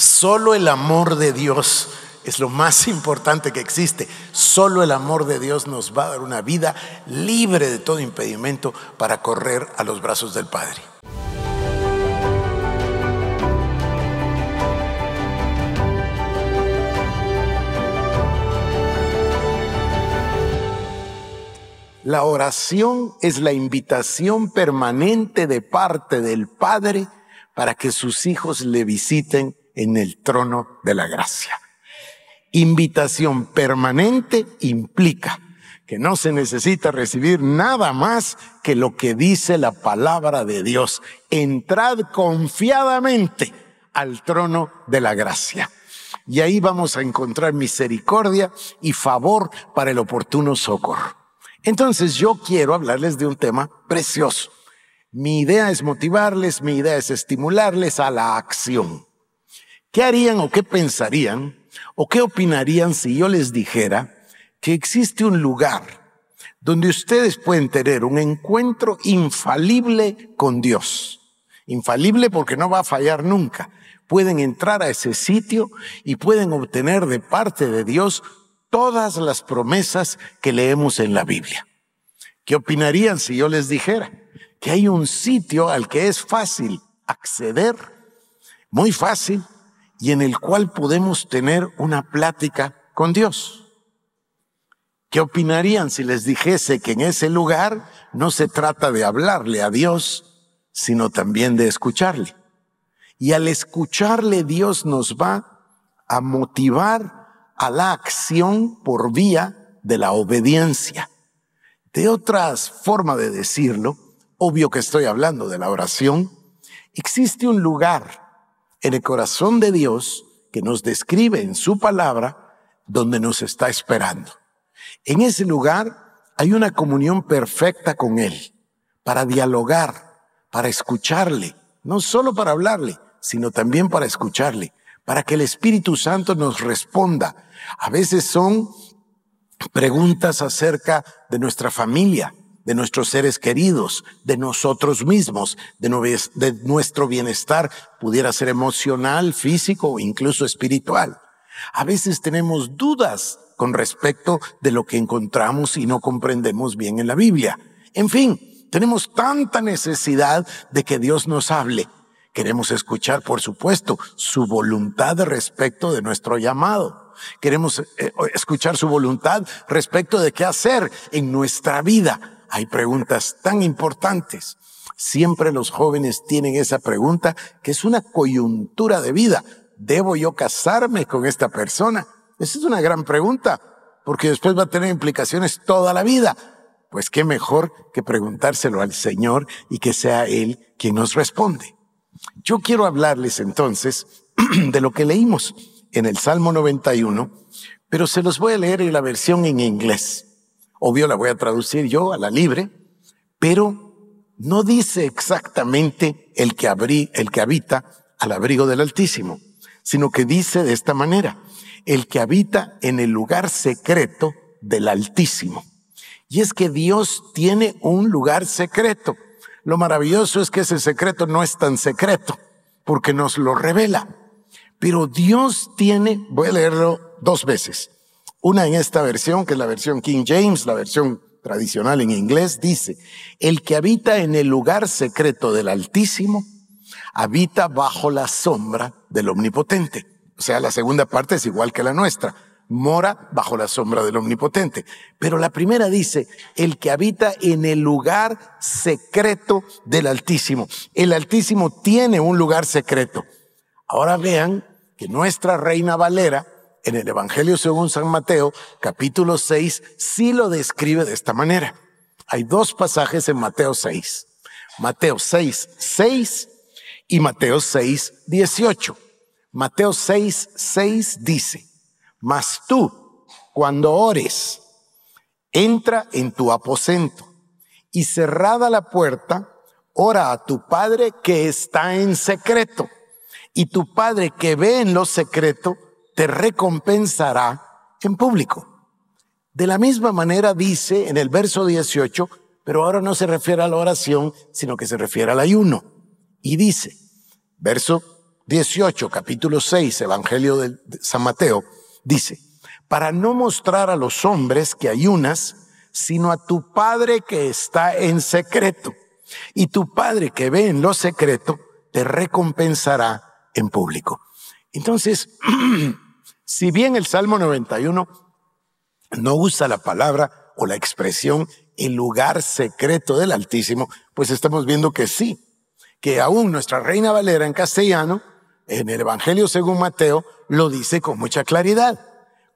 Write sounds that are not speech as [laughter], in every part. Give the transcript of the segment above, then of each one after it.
Solo el amor de Dios es lo más importante que existe. Solo el amor de Dios nos va a dar una vida libre de todo impedimento para correr a los brazos del Padre. La oración es la invitación permanente de parte del Padre para que sus hijos le visiten en el trono de la gracia. Invitación permanente implica que no se necesita recibir nada más que lo que dice la palabra de Dios. Entrad confiadamente al trono de la gracia. Y ahí vamos a encontrar misericordia y favor para el oportuno socorro. Entonces yo quiero hablarles de un tema precioso. Mi idea es motivarles, mi idea es estimularles a la acción. ¿Qué harían o qué pensarían o qué opinarían si yo les dijera que existe un lugar donde ustedes pueden tener un encuentro infalible con Dios? Infalible porque no va a fallar nunca. Pueden entrar a ese sitio y pueden obtener de parte de Dios todas las promesas que leemos en la Biblia. ¿Qué opinarían si yo les dijera que hay un sitio al que es fácil acceder? Muy fácil y en el cual podemos tener una plática con Dios. ¿Qué opinarían si les dijese que en ese lugar no se trata de hablarle a Dios, sino también de escucharle? Y al escucharle Dios nos va a motivar a la acción por vía de la obediencia. De otras forma de decirlo, obvio que estoy hablando de la oración, existe un lugar en el corazón de Dios que nos describe en su palabra donde nos está esperando. En ese lugar hay una comunión perfecta con Él para dialogar, para escucharle, no solo para hablarle, sino también para escucharle, para que el Espíritu Santo nos responda. A veces son preguntas acerca de nuestra familia, de nuestros seres queridos, de nosotros mismos, de, de nuestro bienestar, pudiera ser emocional, físico, o incluso espiritual. A veces tenemos dudas con respecto de lo que encontramos y no comprendemos bien en la Biblia. En fin, tenemos tanta necesidad de que Dios nos hable. Queremos escuchar, por supuesto, su voluntad respecto de nuestro llamado. Queremos eh, escuchar su voluntad respecto de qué hacer en nuestra vida hay preguntas tan importantes. Siempre los jóvenes tienen esa pregunta que es una coyuntura de vida. ¿Debo yo casarme con esta persona? Esa es una gran pregunta, porque después va a tener implicaciones toda la vida. Pues qué mejor que preguntárselo al Señor y que sea Él quien nos responde. Yo quiero hablarles entonces [clears throat] de lo que leímos en el Salmo 91, pero se los voy a leer en la versión en inglés. Obvio la voy a traducir yo a la libre, pero no dice exactamente el que, el que habita al abrigo del Altísimo, sino que dice de esta manera, el que habita en el lugar secreto del Altísimo. Y es que Dios tiene un lugar secreto. Lo maravilloso es que ese secreto no es tan secreto, porque nos lo revela. Pero Dios tiene, voy a leerlo dos veces, una en esta versión, que es la versión King James, la versión tradicional en inglés, dice, el que habita en el lugar secreto del Altísimo, habita bajo la sombra del Omnipotente. O sea, la segunda parte es igual que la nuestra. Mora bajo la sombra del Omnipotente. Pero la primera dice, el que habita en el lugar secreto del Altísimo. El Altísimo tiene un lugar secreto. Ahora vean que nuestra reina Valera en el Evangelio según San Mateo, capítulo 6, sí lo describe de esta manera. Hay dos pasajes en Mateo 6. Mateo 6, 6 y Mateo 6, 18. Mateo 6, 6 dice, mas tú, cuando ores, entra en tu aposento y cerrada la puerta, ora a tu Padre que está en secreto. Y tu Padre que ve en lo secreto, te recompensará en público. De la misma manera dice en el verso 18, pero ahora no se refiere a la oración, sino que se refiere al ayuno. Y dice, verso 18, capítulo 6, Evangelio de San Mateo, dice, para no mostrar a los hombres que ayunas, sino a tu Padre que está en secreto. Y tu Padre que ve en lo secreto, te recompensará en público. Entonces, [clears throat] Si bien el Salmo 91 no usa la palabra o la expresión el lugar secreto del Altísimo, pues estamos viendo que sí, que aún nuestra Reina Valera en castellano, en el Evangelio según Mateo, lo dice con mucha claridad.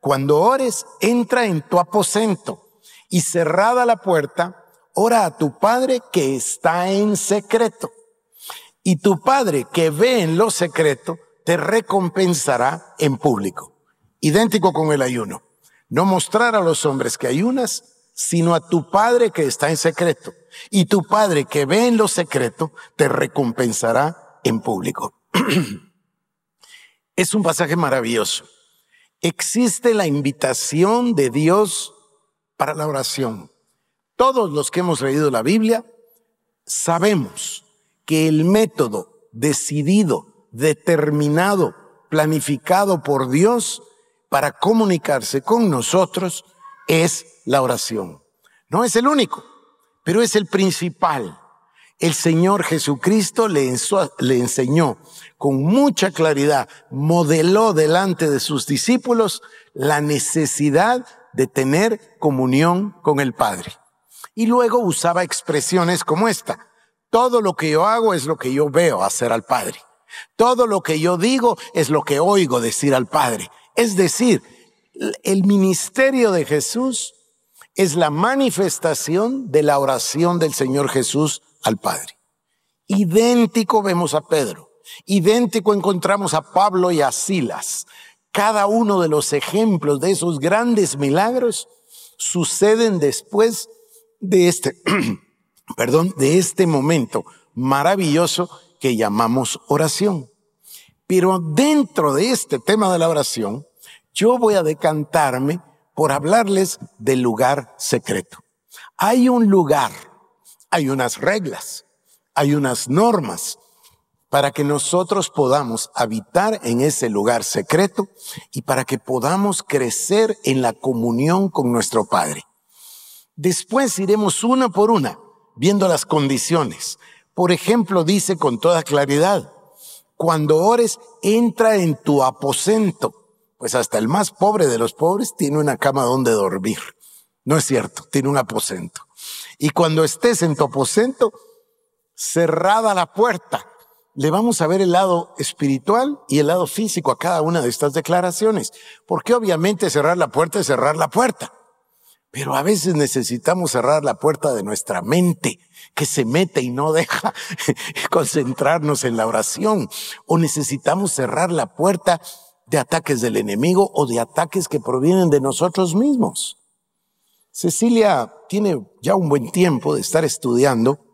Cuando ores, entra en tu aposento y cerrada la puerta, ora a tu Padre que está en secreto. Y tu Padre que ve en lo secreto, te recompensará en público idéntico con el ayuno. No mostrar a los hombres que ayunas, sino a tu Padre que está en secreto. Y tu Padre que ve en lo secreto, te recompensará en público. [clears throat] es un pasaje maravilloso. Existe la invitación de Dios para la oración. Todos los que hemos leído la Biblia sabemos que el método decidido, determinado, planificado por Dios para comunicarse con nosotros es la oración. No es el único, pero es el principal. El Señor Jesucristo le, enseñó con mucha claridad, modeló delante de sus discípulos la necesidad de tener comunión con el Padre. Y luego usaba expresiones como esta. Todo lo que yo hago es lo que yo veo hacer al Padre. Todo lo que yo digo es lo que oigo decir al Padre. Es decir, el ministerio de Jesús es la manifestación de la oración del Señor Jesús al Padre. Idéntico vemos a Pedro, idéntico encontramos a Pablo y a Silas. Cada uno de los ejemplos de esos grandes milagros suceden después de este, [clears throat] perdón, de este momento maravilloso que llamamos oración. Pero dentro de este tema de la oración, yo voy a decantarme por hablarles del lugar secreto. Hay un lugar, hay unas reglas, hay unas normas para que nosotros podamos habitar en ese lugar secreto y para que podamos crecer en la comunión con nuestro Padre. Después iremos una por una viendo las condiciones. Por ejemplo, dice con toda claridad, cuando ores, entra en tu aposento, pues hasta el más pobre de los pobres tiene una cama donde dormir. No es cierto, tiene un aposento. Y cuando estés en tu aposento, cerrada la puerta, le vamos a ver el lado espiritual y el lado físico a cada una de estas declaraciones. Porque obviamente cerrar la puerta es cerrar la puerta. Pero a veces necesitamos cerrar la puerta de nuestra mente que se mete y no deja [laughs] concentrarnos en la oración. O necesitamos cerrar la puerta de ataques del enemigo o de ataques que provienen de nosotros mismos. Cecilia tiene ya un buen tiempo de estar estudiando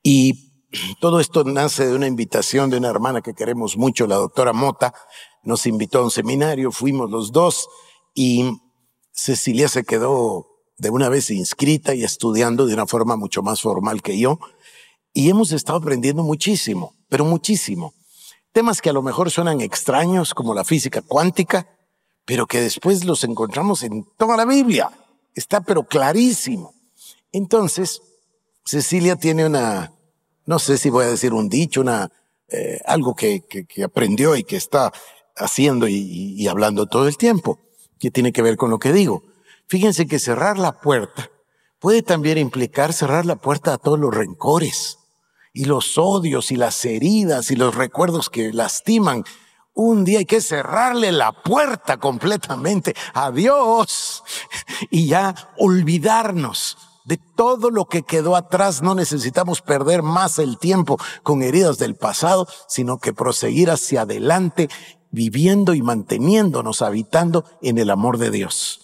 y todo esto nace de una invitación de una hermana que queremos mucho, la doctora Mota, nos invitó a un seminario, fuimos los dos y Cecilia se quedó de una vez inscrita y estudiando de una forma mucho más formal que yo. Y hemos estado aprendiendo muchísimo, pero muchísimo. Temas que a lo mejor suenan extraños, como la física cuántica, pero que después los encontramos en toda la Biblia. Está pero clarísimo. Entonces, Cecilia tiene una, no sé si voy a decir un dicho, una, eh, algo que, aprendió y que está haciendo y hablando todo el tiempo que tiene que ver con lo que digo. Fíjense que cerrar la puerta puede también implicar cerrar la puerta a todos los rencores y los odios y las heridas y los recuerdos que lastiman. Un día hay que cerrarle la puerta completamente a Dios y ya olvidarnos de todo lo que quedó atrás. No necesitamos perder más el tiempo con heridas del pasado, sino que proseguir hacia adelante viviendo y manteniéndonos habitando en el amor de Dios.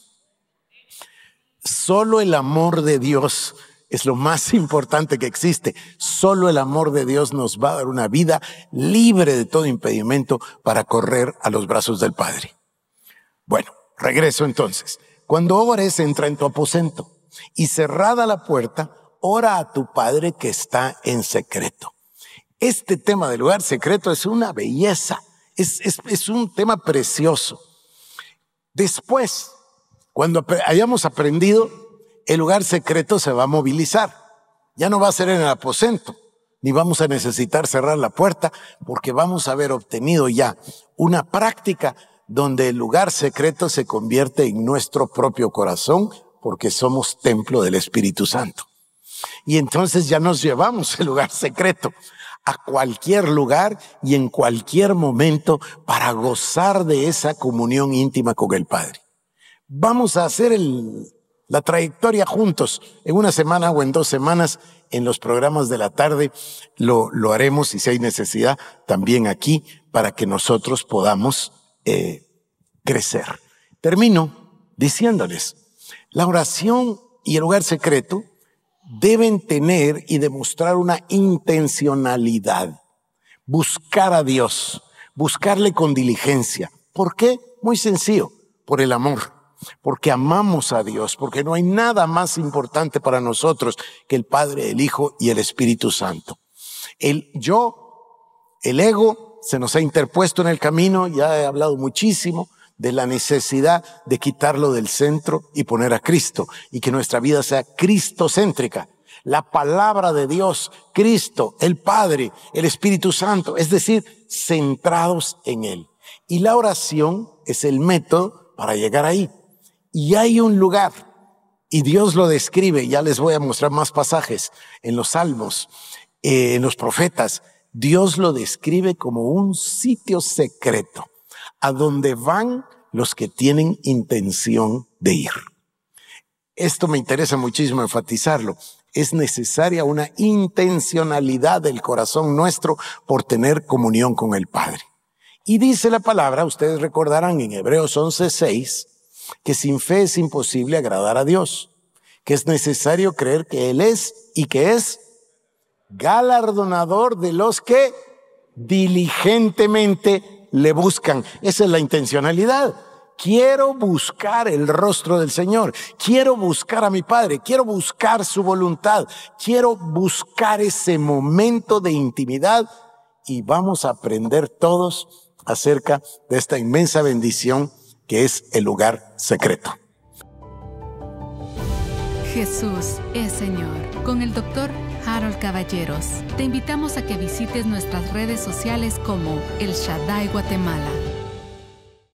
Solo el amor de Dios es lo más [laughs] importante que existe. Solo el amor de Dios nos va a dar una vida libre de todo impedimento para correr a los brazos del Padre. Bueno, regreso entonces. Cuando ores, entra en tu aposento y cerrada la puerta, ora a tu Padre que está en secreto. Este tema del lugar secreto es una belleza. Es, un tema precioso. Después, cuando hayamos aprendido, el lugar secreto se va a movilizar. Ya no va a ser en el aposento, ni vamos a necesitar cerrar la puerta, porque vamos a haber obtenido ya una práctica donde el lugar secreto se convierte en nuestro propio corazón, porque somos templo del Espíritu Santo. Y entonces ya nos llevamos el lugar secreto a cualquier lugar y en cualquier momento para gozar de esa comunión íntima con el Padre. Vamos a hacer la trayectoria juntos. En una semana o en dos semanas, en los programas de la tarde, lo, lo haremos y si hay necesidad, también aquí, para que nosotros podamos eh, crecer. Termino diciéndoles, la oración y el lugar secreto deben tener y demostrar una intencionalidad. Buscar a Dios, buscarle con diligencia. ¿Por qué? Muy sencillo, por el amor, porque amamos a Dios, porque no hay nada más importante para nosotros que el Padre, el Hijo y el Espíritu Santo. El yo, el ego, se nos ha interpuesto en el camino, ya he hablado muchísimo, de la necesidad de quitarlo del centro y poner a Cristo y que nuestra vida sea cristocéntrica. La palabra de Dios, Cristo, el Padre, el Espíritu Santo, es decir, centrados en Él. Y la oración es el método para llegar ahí. Y hay un lugar, y Dios lo describe, ya les voy a mostrar más pasajes en los salmos, eh, en los profetas, Dios lo describe como un sitio secreto a donde van los que tienen intención de ir. Esto me interesa muchísimo enfatizarlo. Es necesaria una intencionalidad del corazón nuestro por tener comunión con el Padre. Y dice la palabra, ustedes recordarán en Hebreos 11:6, que sin fe es imposible agradar a Dios, que es necesario creer que Él es y que es galardonador de los que diligentemente le buscan. Esa es la intencionalidad. Quiero buscar el rostro del Señor. Quiero buscar a mi Padre. Quiero buscar su voluntad. Quiero buscar ese momento de intimidad. Y vamos a aprender todos acerca de esta inmensa bendición que es el lugar secreto. Jesús es Señor. Con el doctor Harold Caballeros. Te invitamos a que visites nuestras redes sociales como El Shaddai Guatemala.